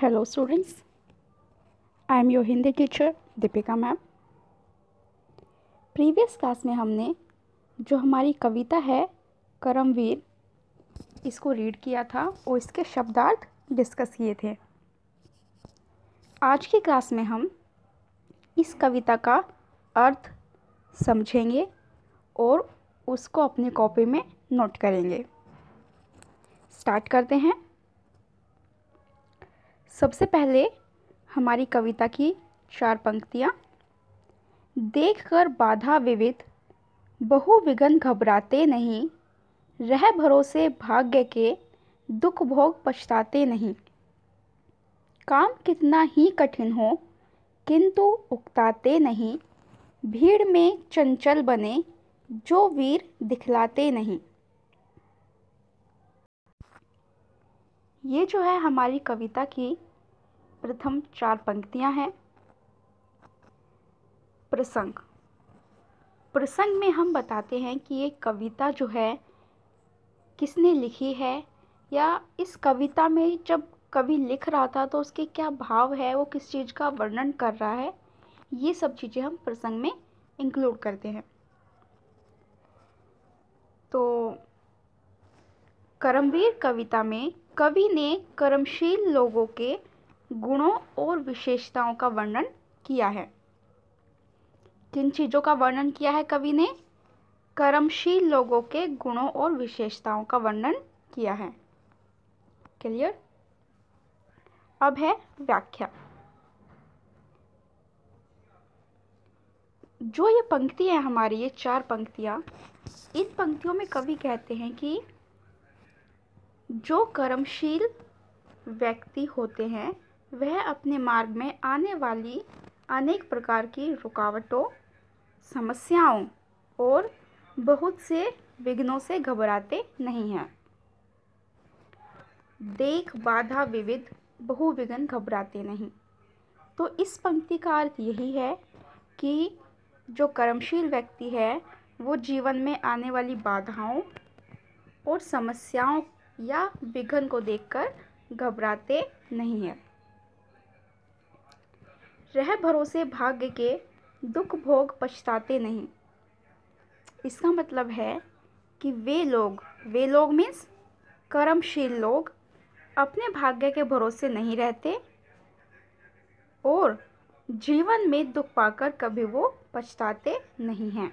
hello students I am your Hindi teacher Deepika ma'am previous class में हमने जो हमारी कविता है करमवीर इसको रीड किया था और इसके शब्दार्थ डिस्कस किए थे आज की क्लास में हम इस कविता का अर्थ समझेंगे और उसको अपने कॉपी में नोट करेंगे स्टार्ट करते हैं सबसे पहले हमारी कविता की चार पंक्तियाँ देख कर बाधा विविध बहु विघन घबराते नहीं रह भरोसे भाग्य के दुख भोग पछताते नहीं काम कितना ही कठिन हो किंतु उकताते नहीं भीड़ में चंचल बने जो वीर दिखलाते नहीं ये जो है हमारी कविता की प्रथम चार पंक्तियां हैं प्रसंग प्रसंग में हम बताते हैं कि ये कविता जो है किसने लिखी है या इस कविता में जब कवि लिख रहा था तो उसके क्या भाव है वो किस चीज़ का वर्णन कर रहा है ये सब चीज़ें हम प्रसंग में इंक्लूड करते हैं तो करमवीर कविता में कवि ने कर्मशील लोगों के गुणों और विशेषताओं का वर्णन किया है किन चीज़ों का वर्णन किया है कवि ने कर्मशील लोगों के गुणों और विशेषताओं का वर्णन किया है क्लियर अब है व्याख्या जो ये पंक्ति है हमारी ये चार पंक्तियाँ इन पंक्तियों में कवि कहते हैं कि जो कर्मशील व्यक्ति होते हैं वह अपने मार्ग में आने वाली अनेक प्रकार की रुकावटों समस्याओं और बहुत से विघ्नों से घबराते नहीं हैं देख बाधा विविध बहुविघ्न घबराते नहीं तो इस पंक्ति का अर्थ यही है कि जो कर्मशील व्यक्ति है वो जीवन में आने वाली बाधाओं और समस्याओं या विघ्न को देखकर घबराते नहीं है रह भरोसे भाग्य के दुख भोग पछताते नहीं इसका मतलब है कि वे लोग वे लोग मीन्स कर्मशील लोग अपने भाग्य के भरोसे नहीं रहते और जीवन में दुख पाकर कभी वो पछताते नहीं हैं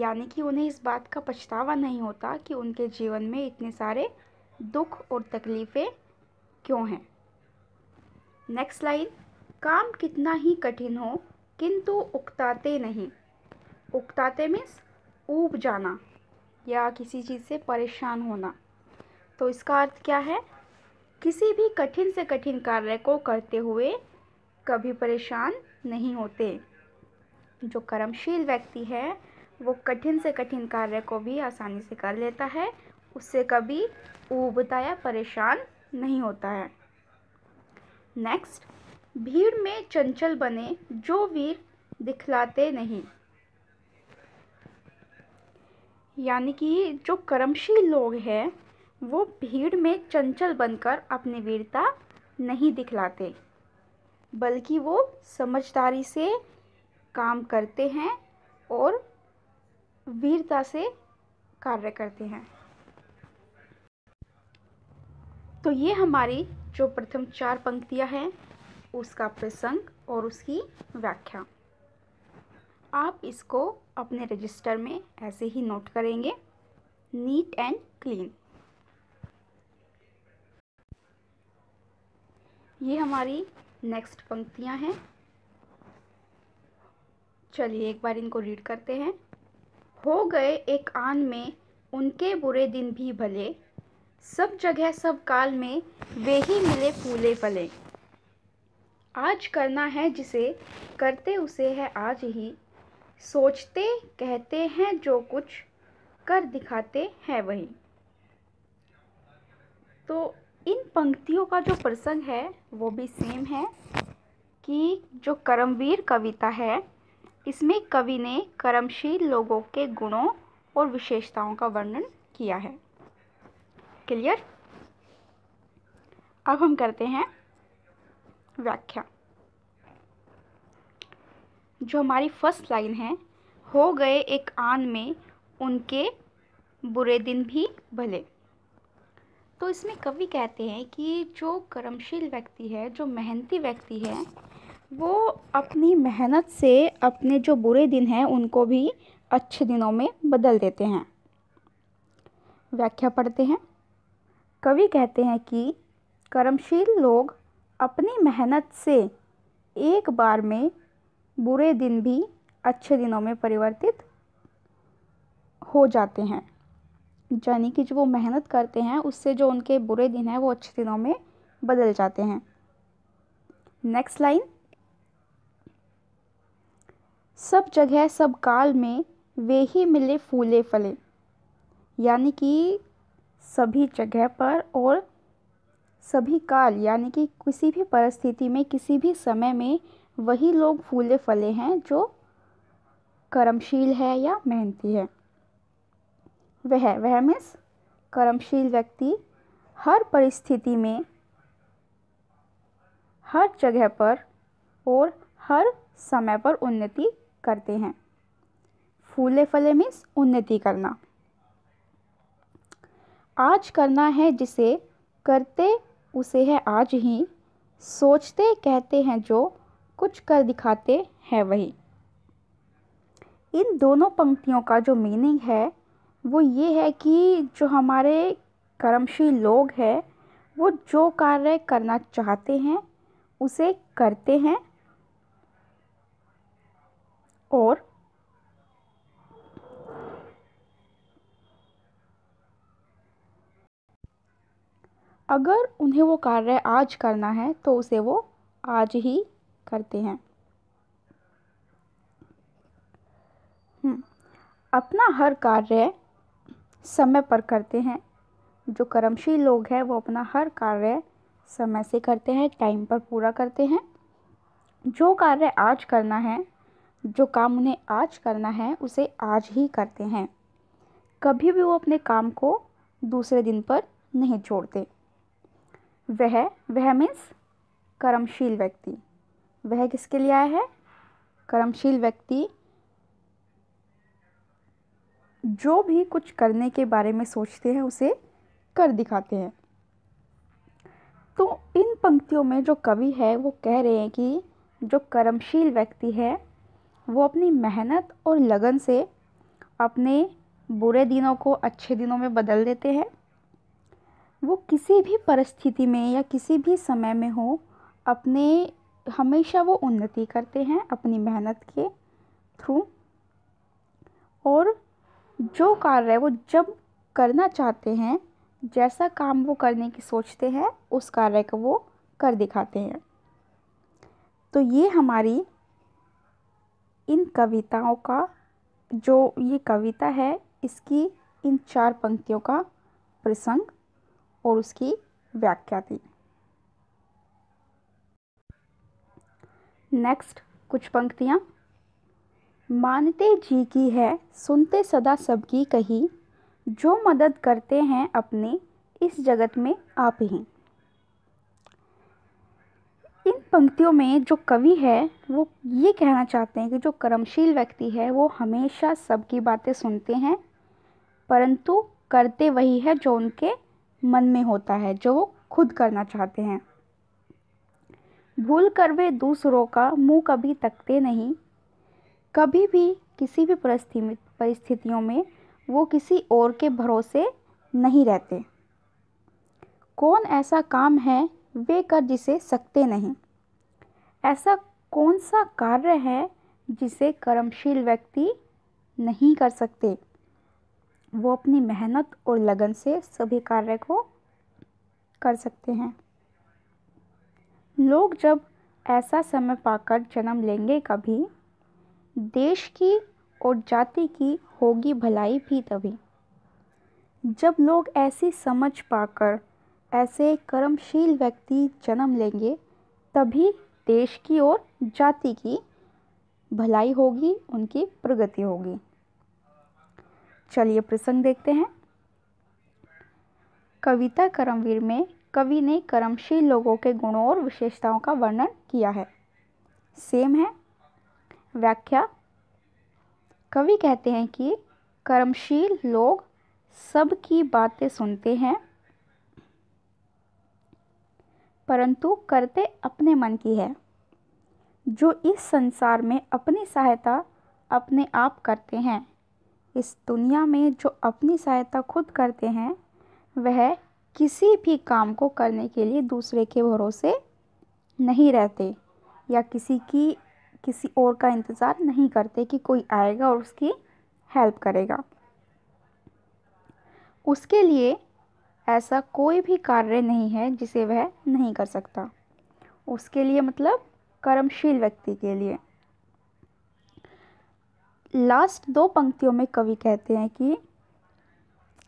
यानी कि उन्हें इस बात का पछतावा नहीं होता कि उनके जीवन में इतने सारे दुख और तकलीफ़ें क्यों हैं नेक्स्ट लाइन काम कितना ही कठिन हो किंतु उकताते नहीं उकताते मीन्स ऊब जाना या किसी चीज़ से परेशान होना तो इसका अर्थ क्या है किसी भी कठिन से कठिन कार्य को करते हुए कभी परेशान नहीं होते जो कर्मशील व्यक्ति है वो कठिन से कठिन कार्य को भी आसानी से कर लेता है उससे कभी ऊबता या परेशान नहीं होता है नेक्स्ट भीड़ में चंचल बने जो वीर दिखलाते नहीं यानी कि जो कर्मशील लोग हैं वो भीड़ में चंचल बनकर अपनी वीरता नहीं दिखलाते बल्कि वो समझदारी से काम करते हैं और वीरता से कार्य करते हैं तो ये हमारी जो प्रथम चार पंक्तियां हैं उसका प्रसंग और उसकी व्याख्या आप इसको अपने रजिस्टर में ऐसे ही नोट करेंगे नीट एंड क्लीन ये हमारी नेक्स्ट पंक्तियां हैं चलिए एक बार इनको रीड करते हैं हो गए एक आन में उनके बुरे दिन भी भले सब जगह सब काल में वे ही मिले फूले फले आज करना है जिसे करते उसे है आज ही सोचते कहते हैं जो कुछ कर दिखाते हैं वही तो इन पंक्तियों का जो प्रसंग है वो भी सेम है कि जो कर्मवीर कविता है इसमें कवि ने कर्मशील लोगों के गुणों और विशेषताओं का वर्णन किया है क्लियर अब हम करते हैं व्याख्या जो हमारी फर्स्ट लाइन है हो गए एक आन में उनके बुरे दिन भी भले तो इसमें कवि कहते हैं कि जो कर्मशील व्यक्ति है जो मेहनती व्यक्ति है वो अपनी मेहनत से अपने जो बुरे दिन हैं उनको भी अच्छे दिनों में बदल देते हैं व्याख्या पढ़ते हैं कवि कहते हैं कि कर्मशील लोग अपनी मेहनत से एक बार में बुरे दिन भी अच्छे दिनों में परिवर्तित हो जाते हैं यानी कि जो वो मेहनत करते हैं उससे जो उनके बुरे दिन हैं वो अच्छे दिनों में बदल जाते हैं नेक्स्ट लाइन सब जगह सब काल में वे ही मिले फूले फले यानी कि सभी जगह पर और सभी काल यानी कि किसी भी परिस्थिति में किसी भी समय में वही लोग फूले फले हैं जो कर्मशील है या मेहनती है वह वह मीन्स कर्मशील व्यक्ति हर परिस्थिति में हर जगह पर और हर समय पर उन्नति करते हैं फूले फले मीन्स उन्नति करना आज करना है जिसे करते उसे है आज ही सोचते कहते हैं जो कुछ कर दिखाते हैं वही इन दोनों पंक्तियों का जो मीनिंग है वो ये है कि जो हमारे कर्मशील लोग हैं वो जो कार्य करना चाहते हैं उसे करते हैं और अगर उन्हें वो कार्य आज करना है तो उसे वो आज ही करते हैं हम्म, अपना हर कार्य समय पर करते हैं जो कर्मशील लोग हैं वो अपना हर कार्य समय से करते हैं टाइम पर पूरा करते हैं जो कार्य आज करना है जो काम उन्हें आज करना है उसे आज ही करते हैं कभी भी वो अपने काम को दूसरे दिन पर नहीं छोड़ते वह वह मीन्स कर्मशील व्यक्ति वह किसके लिए आया है कर्मशील व्यक्ति जो भी कुछ करने के बारे में सोचते हैं उसे कर दिखाते हैं तो इन पंक्तियों में जो कवि है वो कह रहे हैं कि जो कर्मशील व्यक्ति है वो अपनी मेहनत और लगन से अपने बुरे दिनों को अच्छे दिनों में बदल देते हैं वो किसी भी परिस्थिति में या किसी भी समय में हो अपने हमेशा वो उन्नति करते हैं अपनी मेहनत के थ्रू और जो कार्य वो जब करना चाहते हैं जैसा काम वो करने की सोचते हैं उस कार्य को वो कर दिखाते हैं तो ये हमारी इन कविताओं का जो ये कविता है इसकी इन चार पंक्तियों का प्रसंग और उसकी व्याख्या दी नेक्स्ट कुछ पंक्तियाँ मानते जी की है सुनते सदा सबकी कही जो मदद करते हैं अपने इस जगत में आप ही इन पंक्तियों में जो कवि है वो ये कहना चाहते हैं कि जो कर्मशील व्यक्ति है वो हमेशा सबकी बातें सुनते हैं परंतु करते वही है जो उनके मन में होता है जो वो खुद करना चाहते हैं भूल कर वे दूसरों का मुंह कभी तकते नहीं कभी भी किसी भी परिस्थितियों में वो किसी और के भरोसे नहीं रहते कौन ऐसा काम है वे कर जिसे सकते नहीं ऐसा कौन सा कार्य है जिसे कर्मशील व्यक्ति नहीं कर सकते वो अपनी मेहनत और लगन से सभी कार्य को कर सकते हैं लोग जब ऐसा समय पाकर जन्म लेंगे कभी देश की और जाति की होगी भलाई भी तभी जब लोग ऐसी समझ पाकर ऐसे कर्मशील व्यक्ति जन्म लेंगे तभी देश की और जाति की भलाई होगी उनकी प्रगति होगी चलिए प्रसंग देखते हैं कविता करमवीर में कवि ने कर्मशील लोगों के गुणों और विशेषताओं का वर्णन किया है सेम है व्याख्या कवि कहते हैं कि कर्मशील लोग सबकी बातें सुनते हैं परंतु करते अपने मन की है जो इस संसार में अपनी सहायता अपने आप करते हैं इस दुनिया में जो अपनी सहायता खुद करते हैं वह किसी भी काम को करने के लिए दूसरे के भरोसे नहीं रहते या किसी की किसी और का इंतज़ार नहीं करते कि कोई आएगा और उसकी हेल्प करेगा उसके लिए ऐसा कोई भी कार्य नहीं है जिसे वह नहीं कर सकता उसके लिए मतलब कर्मशील व्यक्ति के लिए लास्ट दो पंक्तियों में कवि कहते हैं कि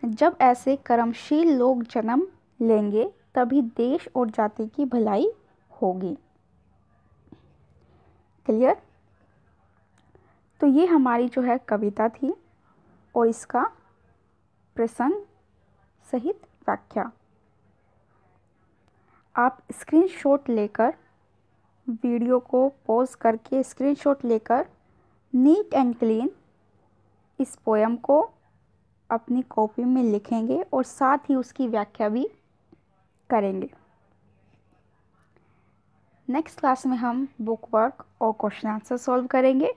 जब ऐसे कर्मशील लोग जन्म लेंगे तभी देश और जाति की भलाई होगी क्लियर तो ये हमारी जो है कविता थी और इसका प्रसंग सहित व्याख्या आप स्क्रीनशॉट लेकर वीडियो को पॉज करके स्क्रीनशॉट लेकर नीट एंड क्लीन इस पोएम को अपनी कॉपी में लिखेंगे और साथ ही उसकी व्याख्या भी करेंगे नेक्स्ट क्लास में हम बुक वर्क और क्वेश्चन आंसर सॉल्व करेंगे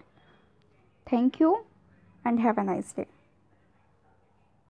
thank you and have a nice day